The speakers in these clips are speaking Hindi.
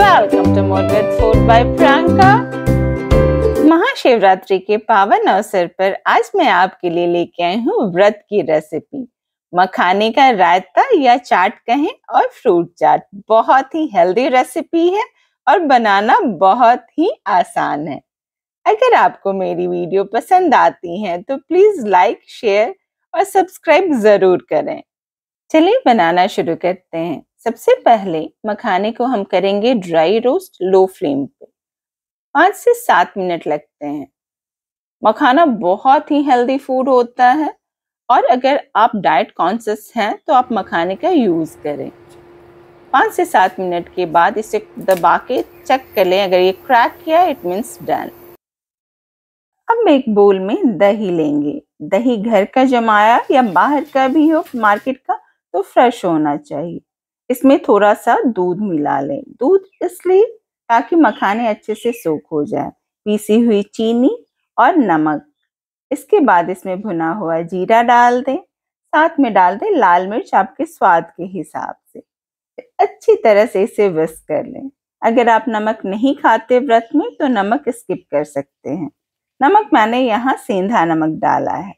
welcome to mode with food by Priyanka Mahashivratri के पावन अवसर पर आज मैं आपके लिए लेके आई हूँ व्रत की रेसिपी मखाने का रायता या चाट कहें और फ्रूट चाट बहुत ही हेल्दी रेसिपी है और बनाना बहुत ही आसान है अगर आपको मेरी वीडियो पसंद आती है तो प्लीज लाइक शेयर और सब्सक्राइब जरूर करें चलिए बनाना शुरू करते हैं सबसे पहले मखाने को हम करेंगे ड्राई रोस्ट लो फ्लेम पे पाँच से सात मिनट लगते हैं मखाना बहुत ही हेल्दी फूड होता है और अगर आप डाइट कॉन्शियस हैं तो आप मखाने का यूज़ करें पाँच से सात मिनट के बाद इसे दबा के चेक कर लें अगर ये क्रैक किया इट मीन्स डन अब एक बोल में दही लेंगे दही घर का जमाया या बाहर का भी हो मार्केट का तो फ्रेश होना चाहिए इसमें थोड़ा सा दूध मिला लें दूध इसलिए ताकि मखाने अच्छे से सूख हो जाए पीसी हुई चीनी और नमक इसके बाद इसमें भुना हुआ जीरा डाल दें साथ में डाल दें लाल मिर्च आपके स्वाद के हिसाब से अच्छी तरह से इसे व्यस्त कर लें अगर आप नमक नहीं खाते व्रत में तो नमक स्किप कर सकते हैं नमक मैंने यहाँ सेंधा नमक डाला है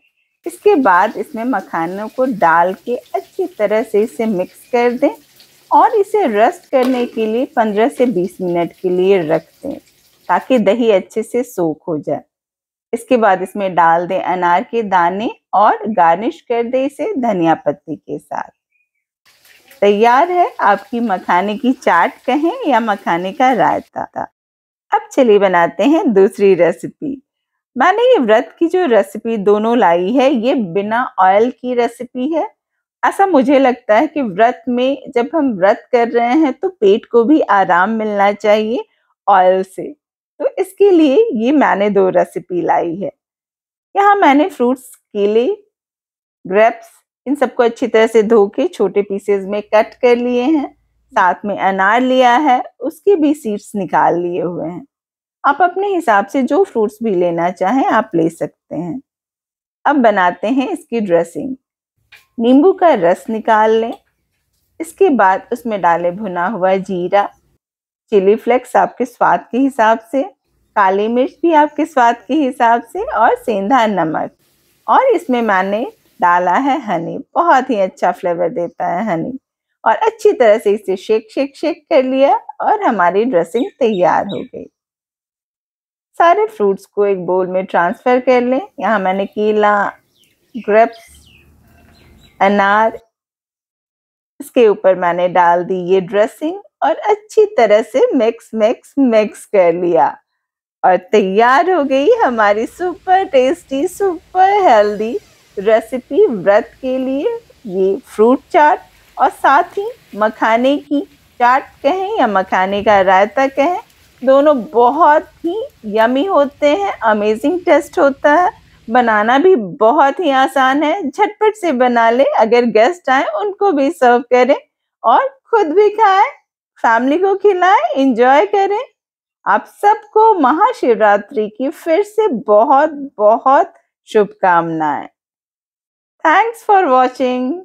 इसके बाद इसमें मखानों को डाल के अच्छी तरह से इसे मिक्स कर दें और इसे रेस्ट करने के लिए 15 से 20 मिनट के लिए रख दें ताकि दही अच्छे से सोख हो जाए इसके बाद इसमें डाल दें अनार के दाने और गार्निश कर दें इसे धनिया पत्ती के साथ तैयार है आपकी मखाने की चाट कहें या मखाने का रायता अब चलिए बनाते हैं दूसरी रेसिपी मैंने ये व्रत की जो रेसिपी दोनों लाई है ये बिना ऑयल की रेसिपी है ऐसा मुझे लगता है कि व्रत में जब हम व्रत कर रहे हैं तो पेट को भी आराम मिलना चाहिए ऑयल से तो इसके लिए ये मैंने दो रेसिपी लाई है यहाँ मैंने फ्रूट्स केले ग्रेप्स इन सबको अच्छी तरह से धो के छोटे पीसेस में कट कर लिए हैं साथ में अनार लिया है उसके भी सीड्स निकाल लिए हुए हैं आप अपने हिसाब से जो फ्रूट्स भी लेना चाहें आप ले सकते हैं अब बनाते हैं इसकी ड्रेसिंग नींबू का रस निकाल लें इसके बाद उसमें डालें भुना हुआ जीरा चिली फ्लेक्स आपके स्वाद के हिसाब से काली मिर्च भी आपके स्वाद के हिसाब से और सेंधा नमक और इसमें मैंने डाला है हनी बहुत ही अच्छा फ्लेवर देता है हनी और अच्छी तरह से इसे शेक शेक शेक कर लिया और हमारी ड्रेसिंग तैयार हो गई सारे फ्रूट्स को एक बोल में ट्रांसफ़र कर लें यहाँ मैंने केला ग्रेप्स अनार इसके ऊपर मैंने डाल दी ये ड्रेसिंग और अच्छी तरह से मिक्स मिक्स मिक्स कर लिया और तैयार हो गई हमारी super tasty super healthy recipe व्रत के लिए ये फ्रूट चाट और साथ ही मखाने की चाट कहें या मखाने का रायता कहें दोनों बहुत ही यमी होते हैं अमेजिंग टेस्ट होता है बनाना भी बहुत ही आसान है झटपट से बना ले अगर गेस्ट आए उनको भी सर्व करें और खुद भी खाएं फैमिली को खिलाएं इंजॉय करें आप सबको महाशिवरात्रि की फिर से बहुत बहुत शुभकामनाएं थैंक्स फॉर वॉचिंग